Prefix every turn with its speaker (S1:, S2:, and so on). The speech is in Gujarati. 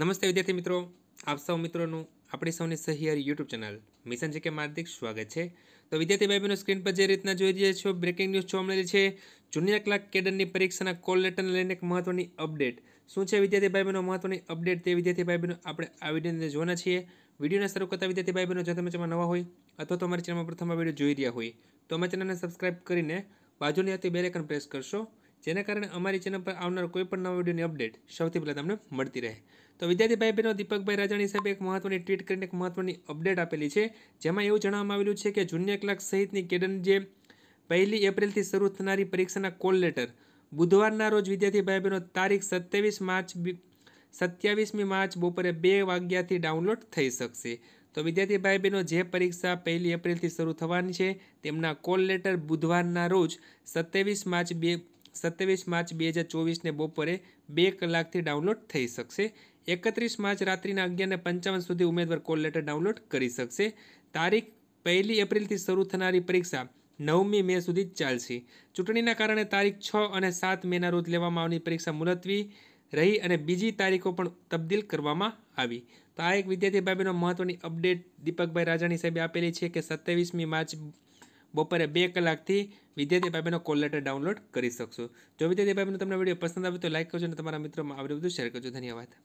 S1: નમસ્તે વિદ્યાર્થી મિત્રો આપ સૌ મિત્રોનું આપણી સૌની સહિયારી યુટ્યુબ ચેનલ મિશન કે માર્દિક સ્વાગત છે તો વિદ્યાર્થી ભાઈ બહેનો સ્ક્રીન પર જે રીતના જોઈ રહ્યા છો બ્રેકિંગ ન્યૂઝ જોવા મળેલી છે જુનિયર ક્લાર્ક કેડરની પરીક્ષાના કોલ લેટરને લઈને એક મહત્વની અપડેટ શું છે વિદ્યાર્થી ભાઈ બહેનો મહત્વની અપડેટ તે વિદ્યાર્થી ભાઈ બહેનો આપણે આ વિડીયોને જોવાના છીએ વિડીયોને શરૂ કરતા વિદ્યાર્થી ભાઈ બહેનો જો તમે ચેનલમાં નવા હોય અથવા તો અમારી ચેનલમાં પ્રથમવાર વિડીયો જોઈ રહ્યા હોય તો અમારી ચેનલને સબસ્ક્રાઇબ કરીને બાજુની હતી બેલેકન પ્રેસ કરશો જેના કારણે અમારી ચેનલ પર આવનાર કોઈપણ નવા વિડીયોની અપડેટ સૌથી પહેલાં તમને મળતી રહે તો વિદ્યાર્થી ભાઈ બહેનો દીપકભાઈ રાજાણી સાહેબે એક મહત્ત્વની ટ્વીટ કરીને એક મહત્ત્વની અપડેટ આપેલી છે જેમાં એવું જણાવવામાં આવેલું છે કે જુનિયર ક્લાર્ક સહિતની કેડન જે પહેલી એપ્રિલથી શરૂ થનારી પરીક્ષાના કોલ લેટર બુધવારના રોજ વિદ્યાર્થી ભાઈ બહેનો તારીખ સત્યાવીસ માર્ચ સત્યાવીસમી માર્ચ બપોરે બે વાગ્યાથી ડાઉનલોડ થઈ શકશે તો વિદ્યાર્થી ભાઈ બહેનો જે પરીક્ષા પહેલી એપ્રિલથી શરૂ થવાની છે તેમના કોલ લેટર બુધવારના રોજ સત્યાવીસ માર્ચ બે સત્યાવીસ માર્ચ બે હજાર ચોવીસને બપોરે બે કલાકથી ડાઉનલોડ થઈ શકશે એકત્રીસ માર્ચ રાત્રિના અગિયારને પંચાવન સુધી ઉમેદવાર કોલ લેટર ડાઉનલોડ કરી શકશે તારીખ પહેલી એપ્રિલથી શરૂ થનારી પરીક્ષા નવમી મે સુધી ચાલશે ચૂંટણીના કારણે તારીખ છ અને સાત મેના રોજ લેવામાં આવની પરીક્ષા મુલતવી રહી અને બીજી તારીખો પણ તબદીલ કરવામાં આવી તો આ એક વિદ્યાર્થી ભાઈ બહેનો મહત્વની અપડેટ દીપકભાઈ રાજાણી સાહેબે આપેલી છે કે સત્યાવીસમી માર્ચ બપોરે બે કલાકથી વિદ્યાર્થી ભાઈનો કોલ લેટર ડાઉનલોડ કરી શકશો જો વિદ્યાર્થી ભાઈનો તમને વિડીયો પસંદ આવે તો લાઇક કરજો અને તમારા મિત્રોમાં આ બધું શેર કરજો ધન્યવાદ